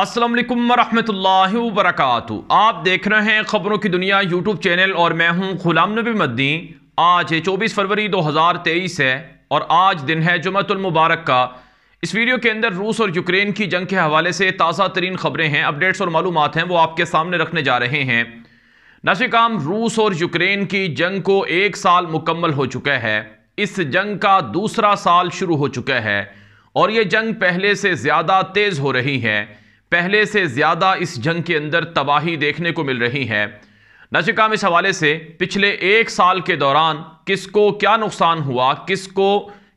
असलम वरहमल वरक आप देख रहे हैं ख़बरों की दुनिया यूट्यूब चैनल और मैं हूं गुलाम नबी मद्दीन आज है चौबीस फरवरी 2023 है और आज दिन है जुमतुलमबारक का इस वीडियो के अंदर रूस और यूक्रेन की जंग के हवाले से ताज़ा तरीन ख़बरें हैं अपडेट्स और मालूम हैं वो आपके सामने रखने जा रहे हैं नशिकाम रूस और यूक्रेन की जंग को एक साल मुकम्मल हो चुका है इस जंग का दूसरा साल शुरू हो चुका है और ये जंग पहले से ज़्यादा तेज़ हो रही है पहले से ज़्यादा इस जंग के अंदर तबाही देखने को मिल रही है नशिका इस हवाले से पिछले एक साल के दौरान किसको क्या नुकसान हुआ किसको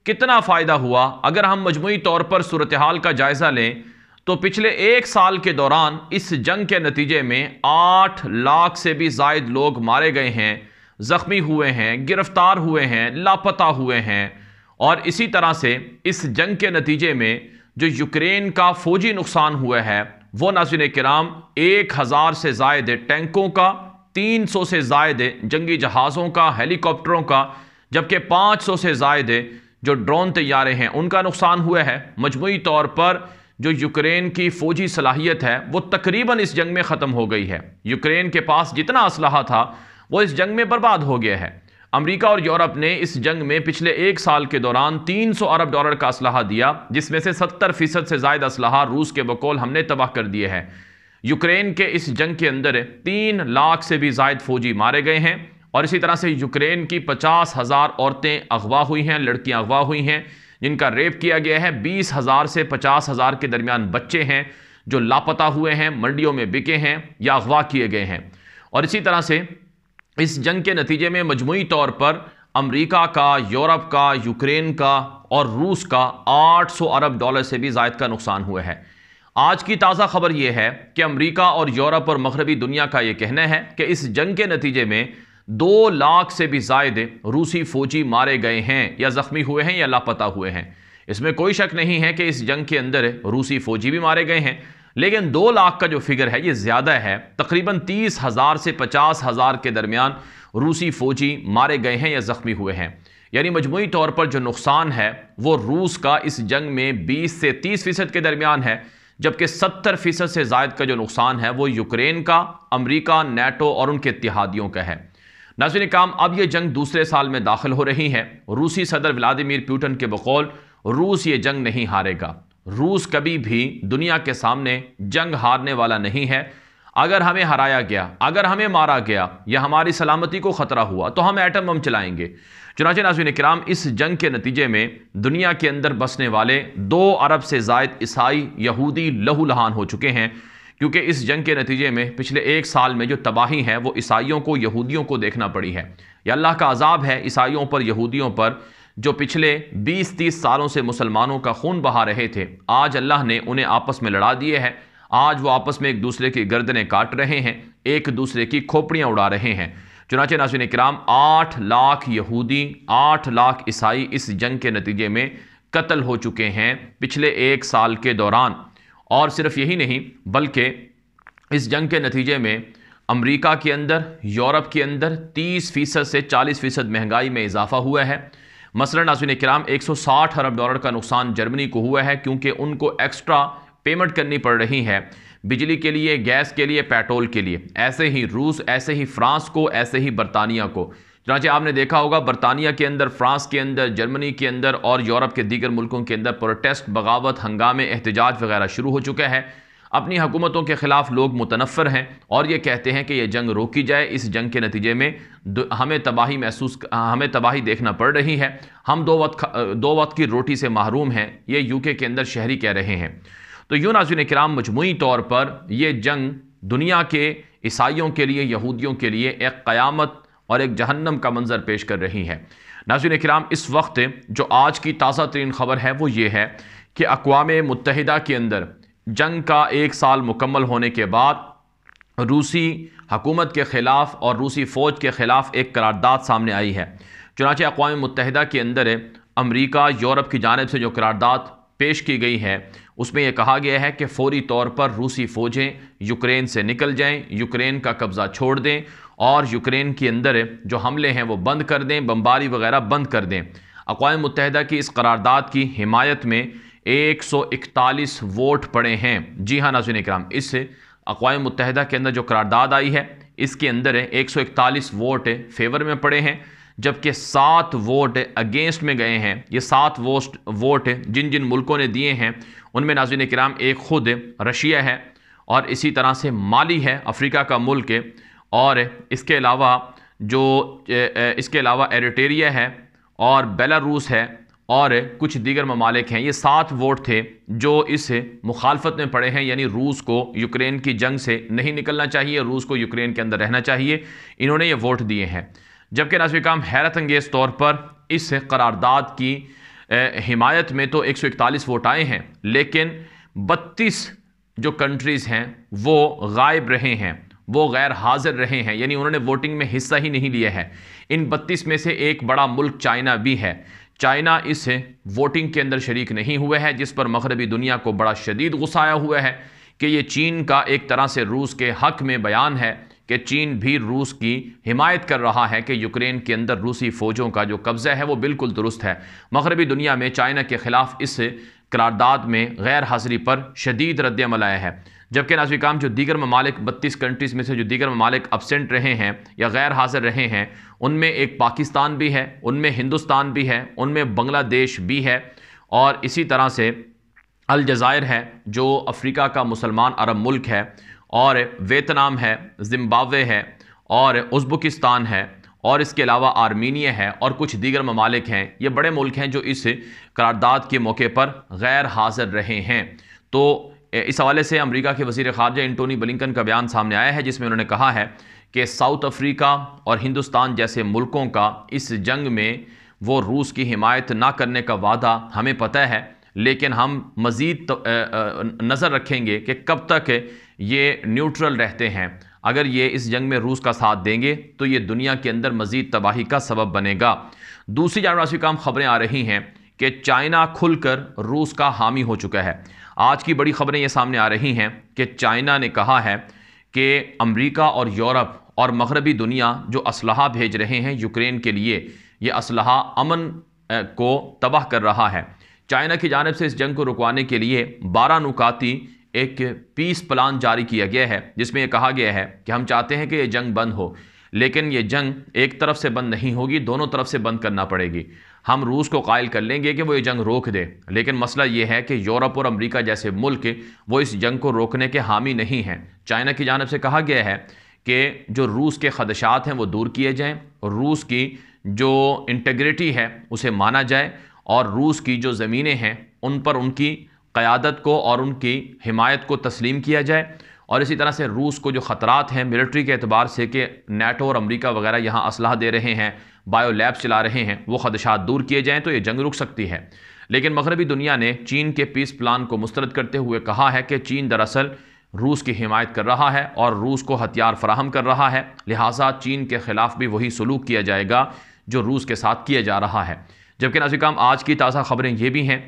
कितना फ़ायदा हुआ अगर हम मजमू तौर पर सूरत हाल का जायज़ा लें तो पिछले एक साल के दौरान इस जंग के नतीजे में आठ लाख से भी जायद लोग मारे गए हैं ज़ख्मी हुए हैं गिरफ्तार हुए हैं लापता हुए हैं और इसी तरह से इस जंग के नतीजे में जो यूक्रेन का फौजी नुकसान हुआ है वो नाजिन कराम एक हज़ार से जायद टैंकों का तीन सौ से जायद जंगी जहाज़ों का हेलीकॉप्टरों का जबकि पाँच सौ से जायद जो ड्रोन तैयारे हैं उनका नुकसान हुआ है मजमू तौर पर जो यूक्रेन की फ़ौजी सलाहियत है वो तकरीबन इस जंग में ख़त्म हो गई है यूक्रेन के पास जितना इसलह था वो इस जंग में बर्बाद हो गया है अमरीका और यूरोप ने इस जंग में पिछले एक साल के दौरान 300 अरब डॉलर का असलाह दिया जिसमें से 70 फीसद से ज़ायद असलाह रूस के बकौल हमने तबाह कर दिए हैं यूक्रेन के इस जंग के अंदर तीन लाख से भी जायद फौजी मारे गए हैं और इसी तरह से यूक्रेन की पचास हज़ार औरतें अगवा हुई हैं लड़कियां अगवा हुई हैं जिनका रेप किया गया है बीस हज़ार से पचास हज़ार के दरमियान बच्चे हैं जो लापता हुए हैं मंडियों में बिके हैं या अगवा किए गए हैं और इसी तरह से इस जंग के नतीजे में मजमू तौर पर अमरीका का यूरोप का यूक्रेन का और रूस का 800 अरब डॉलर से भी जायद का नुकसान हुआ है आज की ताज़ा खबर यह है कि अमरीका और यूरोप और मगरबी दुनिया का यह कहना है कि इस जंग के नतीजे में दो लाख से भी जायद रूसी फौजी मारे गए हैं या ज़ख्मी हुए हैं या लापता हुए हैं इसमें कोई शक नहीं है कि इस जंग के अंदर रूसी फौजी भी मारे गए हैं लेकिन दो लाख का जो फिगर है ये ज़्यादा है तकरीबन तीस हज़ार से पचास हज़ार के दरमियान रूसी फ़ौजी मारे गए हैं या ज़ख्मी हुए हैं यानी मजमू तौर पर जो नुकसान है वो रूस का इस जंग में बीस से तीस फ़ीसद के दरमियान है जबकि सत्तर फ़ीसद से जायद का जो नुकसान है वो यूक्रेन का अमरीका नेटो और उनके इतिहादियों का है नाजिन काम अब ये जंग दूसरे साल में दाखिल हो रही है रूसी सदर व्लादिमिर प्यूटन के बकौल रूस ये जंग नहीं हारेगा रूस कभी भी दुनिया के सामने जंग हारने वाला नहीं है अगर हमें हराया गया अगर हमें मारा गया या हमारी सलामती को ख़तरा हुआ तो हम एटम बम चलाएंगे चुनाच नाजिन कराम इस जंग के नतीजे में दुनिया के अंदर बसने वाले दो अरब से जायद ईसाई यहूदी लहू लहान हो चुके हैं क्योंकि इस जंग के नतीजे में पिछले एक साल में जो तबाही है वो ईसाइयों को यहूदियों को देखना पड़ी है यह अल्लाह का अजाब है ईसाइयों पर यहूदियों पर जो पिछले 20-30 सालों से मुसलमानों का खून बहा रहे थे आज अल्लाह ने उन्हें आपस में लड़ा दिए हैं आज वो आपस में एक दूसरे की गर्दनें काट रहे हैं एक दूसरे की खोपड़ियाँ उड़ा रहे हैं चुनाचे नासिन कराम आठ लाख यहूदी आठ लाख ईसाई इस जंग के नतीजे में कत्ल हो चुके हैं पिछले एक साल के दौरान और सिर्फ यही नहीं बल्कि इस जंग के नतीजे में अमेरिका के अंदर यूरोप के अंदर 30 फ़ीसद से 40 फ़ीसद महंगाई में इजाफा हुआ है मसला नाजिन कराम एक सौ साठ अरब डॉलर का नुकसान जर्मनी को हुआ है क्योंकि उनको एक्स्ट्रा पेमेंट करनी पड़ रही है बिजली के लिए गैस के लिए पेट्रोल के लिए ऐसे ही रूस ऐसे ही फ्रांस को ऐसे ही बरतानिया को चनाचे आपने देखा होगा बरतानिया के अंदर फ्रांस के अंदर जर्मनी के अंदर और यूरोप के दीगर मुल्कों के अंदर प्रोटेस्ट बगावत हंगामे एहतजाज वगैरह शुरू हो चुका है अपनी हुकूमतों के ख़िलाफ़ लोग मुतनफ़र हैं और ये कहते हैं कि यह जंग रोकी जाए इस जंग के नतीजे में हमें तबाही महसूस हाँ, हमें तबाही देखना पड़ रही है हम दो वक्त दो वक्त की रोटी से महरूम हैं ये यूके के अंदर शहरी कह रहे हैं तो यूँ नाजुन कराम मजमू तौर पर यह जंग दुनिया के ईसाइयों के लिए यहूदियों के लिए एक क़्यामत और एक जहन्नम का मंजर पेश कर रही है नाजुन कराम इस वक्त जो आज की ताज़ा तरीन खबर है वो ये है कि अकवा मुतहदा के अंदर जंग का एक साल मुकम्मल होने के बाद रूसी हकूमत के ख़िलाफ़ और रूसी फ़ौज के ख़िलाफ़ एक करारदाद सामने आई है चुनाच अकवा मुतहद के अंदर अमरीका यूरोप की जानब से जो करारदाद पेश की गई है उसमें यह कहा गया है कि फौरी तौर पर रूसी फ़ौजें यूक्रेन से निकल जाएं यूक्रेन का कब्ज़ा छोड़ दें और यूक्रेन के अंदर जो हमले हैं वो बंद कर दें बम्बारी वगैरह बंद कर दें अकवा मुतहद की इस करारदाद की हिमायत में 141 वोट पड़े हैं जी हाँ नाजिन इक्राम इस अकवा मुतहदा के अंदर जो करारदाद आई है इसके अंदर एक सौ इकतालीस वोट फेवर में पड़े हैं जबकि सात वोट अगेंस्ट में गए हैं ये सात वोट वोट जिन जिन मुल्कों ने दिए हैं उनमें नाजिन कराम एक खुद रशिया है और इसी तरह से माली है अफ्रीका का मुल्क और इसके अलावा जो इसके अलावा एरिटेरिया है और बेलारूस है और कुछ दीगर ममालिक हैं ये सात वोट थे जो इस मुखालफत में पड़े हैं यानी रूस को यूक्रेन की जंग से नहीं निकलना चाहिए रूस को यूक्रेन के अंदर रहना चाहिए इन्होंने ये वोट दिए हैं जबकि नाजवी काम हैरत अंगेज़ तौर पर इस करारदाद की हिमायत में तो 141 वोट आए हैं लेकिन 32 जो कंट्रीज़ हैं वो गायब रहे हैं वो गैर हाजिर रहे हैं यानी उन्होंने वोटिंग में हिस्सा ही नहीं लिया है इन 32 में से एक बड़ा मुल्क चाइना भी है चाइना इस वोटिंग के अंदर शरीक नहीं हुए हैं जिस पर मगरबी दुनिया को बड़ा शदीद गुस्साया हुआ है कि ये चीन का एक तरह से रूस के हक में बयान है कि चीन भी रूस की हिमायत कर रहा है कि यूक्रेन के अंदर रूसी फ़ौजों का जो कब्ज़ा है वो बिल्कुल दुरुस्त है मगरबी दुनिया में चाइना के ख़िलाफ़ इस करारदाद में गैर हाजिरी पर शदीद रद्दमल आया है जबकि नाजवी काम जो दीगर ममालिक बत्तीस कंट्रीज़ में से जो दीगर ममालिक अबसेंट रहे हैं या गैर हाजिर रहे हैं उनमें एक पाकिस्तान भी है उनमें हिंदुस्तान भी है उनमें बंग्लादेश भी है और इसी तरह से अलजायर है जो अफ्रीका का मुसलमान अरब मुल्क है और वेतनाम है जिम्बावे है और उज्बुकिस्तान है और इसके अलावा आर्मीनिया है और कुछ दीगर ममालिक हैं ये बड़े मुल्क हैं जो इस करारदाद के मौके पर गैर हाजिर रहे हैं तो इस हवाले से अमरीका के वजीर खारजा एंटोनी बलिकन का बयान सामने आया है जिसमें उन्होंने कहा है कि साउथ अफ्रीका और हिंदुस्तान जैसे मुल्कों का इस जंग में वो रूस की हिमायत ना करने का वादा हमें पता है लेकिन हम मज़ीद तो, नज़र रखेंगे कि कब तक ये न्यूट्रल रहते हैं अगर ये इस जंग में रूस का साथ देंगे तो ये दुनिया के अंदर मज़ीद तबाही का सबब बनेगा दूसरी जानवर काम खबरें आ रही हैं कि चाइना खुलकर रूस का हामी हो चुका है आज की बड़ी खबरें ये सामने आ रही हैं कि चाइना ने कहा है कि अमेरिका और यूरोप और मगरबी दुनिया जो असलहा भेज रहे हैं यूक्रेन के लिए ये असलहा अमन को तबाह कर रहा है चाइना की जानब से इस जंग को रुकवाने के लिए बारह नुकाती एक पीस प्लान जारी किया गया है जिसमें यह कहा गया है कि हम चाहते हैं कि ये जंग बंद हो लेकिन ये जंग एक तरफ से बंद नहीं होगी दोनों तरफ से बंद करना पड़ेगी हम रूस को कायल कर लेंगे कि वो ये जंग रोक दे लेकिन मसला ये है कि यूरोप और अमेरिका जैसे मुल्क वो इस जंग को रोकने के हामी नहीं हैं चाइना की जानब से कहा गया है कि जो रूस के खदशात हैं वो दूर किए जाएँ और रूस की जो इंटेग्रिटी है उसे माना जाए और रूस की जो ज़मीनें हैं उन पर उनकी क़्यादत को और उनकी हिमायत को तस्लीम किया जाए और इसी तरह से रूस को जो ख़तरात हैं मिलिट्री के अतबार से कि नेटो और अमरीका वगैरह यहाँ असलाह दे रहे हैं बायो लैब्स चला रहे हैं वो खदशात दूर किए जाएँ तो ये जंग रुक सकती है लेकिन मगरबी दुनिया ने चीन के पीस प्लान को मुस्रद करते हुए कहा है कि चीन दरअसल रूस की हिमायत कर रहा है और रूस को हथियार फराहम कर रहा है लिहाजा चीन के ख़िलाफ़ भी वही सलूक किया जाएगा जो रूस के साथ किया जा रहा है जबकि नाजिकाम आज की ताज़ा खबरें ये भी हैं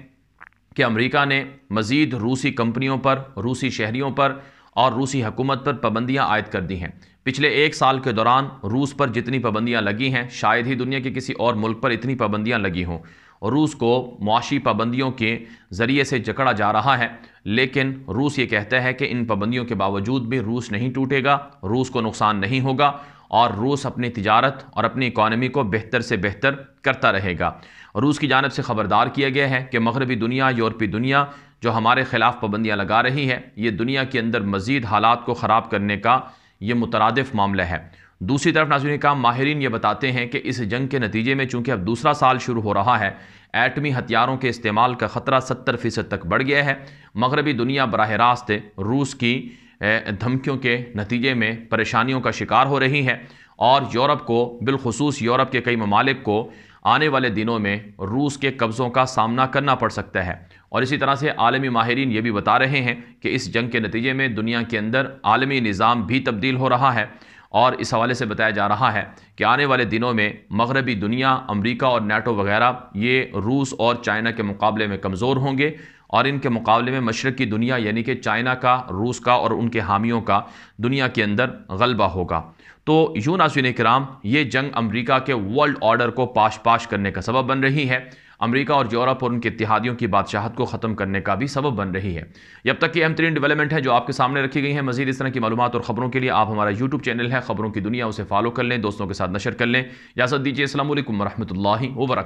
कि अमरीका ने मज़ीद रूसी कंपनियों पर रूसी शहरीों पर और रूसी हुकूमत पर पाबंदियाँ आयद कर दी हैं पिछले एक साल के दौरान रूस पर जितनी पाबंदियाँ लगी हैं शायद ही दुनिया के किसी और मुल्क पर इतनी पाबंदियाँ लगी हों और रूस को मुआशी पाबंदियों के ज़रिए से जकड़ा जा रहा है लेकिन रूस ये कहता है कि इन पाबंदियों के बावजूद भी रूस नहीं टूटेगा रूस को नुकसान नहीं होगा और रूस अपनी तजारत और अपनी इकानमी को बेहतर से बेहतर करता रहेगा रूस की जानब से ख़बरदार किया गया है कि मगरबी दुनिया यूरोपी दुनिया जो हमारे ख़िलाफ़ पाबंदियाँ लगा रही है ये दुनिया के अंदर मज़ीद हालात को ख़राब करने का ये मुतरद मामला है दूसरी तरफ नाजरन का माहरीन ये बताते हैं कि इस जंग के नतीजे में चूँकि अब दूसरा साल शुरू हो रहा है एटमी हथियारों के इस्तेमाल का ख़तरा सत्तर फ़ीसद तक बढ़ गया है मगरबी दुनिया बरह रास्त रूस की धमकियों के नतीजे में परेशानियों का शिकार हो रही है और यूरोप को बिलखसूस यूरोप के कई ममालिक को आने वाले दिनों में रूस के कब्ज़ों का सामना करना पड़ सकता है और इसी तरह से आलमी माहरीन ये भी बता रहे हैं कि इस जंग के नतीजे में दुनिया के अंदर आलमी निज़ाम भी तब्दील हो रहा है और इस हवाले से बताया जा रहा है कि आने वाले दिनों में मगरबी दुनिया अमरीका और नाटो वगैरह ये रूस और चाइना के मुकाबले में कमज़ोर होंगे और इनके मुकाबले में मशरक़ की दुनिया यानी कि चाइना का रूस का और उनके हामियों का दुनिया के अंदर गलबा होगा तो यूं नासन कराम ये जंग अमरीका के वर्ल्ड ऑर्डर को पाश पाश करने का सबब बन रही है अमेरिका और यूरोप और उनके इतिहादियों की बादशाहत को ख़त्म करने का भी सबब बन रही है जब तक कि अहम तरीन डेवलपमेंट है जो आपके सामने रखी गई है मजीद इस तरह की मालूम और ख़बरों के लिए आप हमारा यूट्यूब चैनल है ख़बरों की दुनिया उसे फॉलो कर लें दोस्तों के साथ नशर कर लें इजाज़त दीजिए असल वरहमल वर्क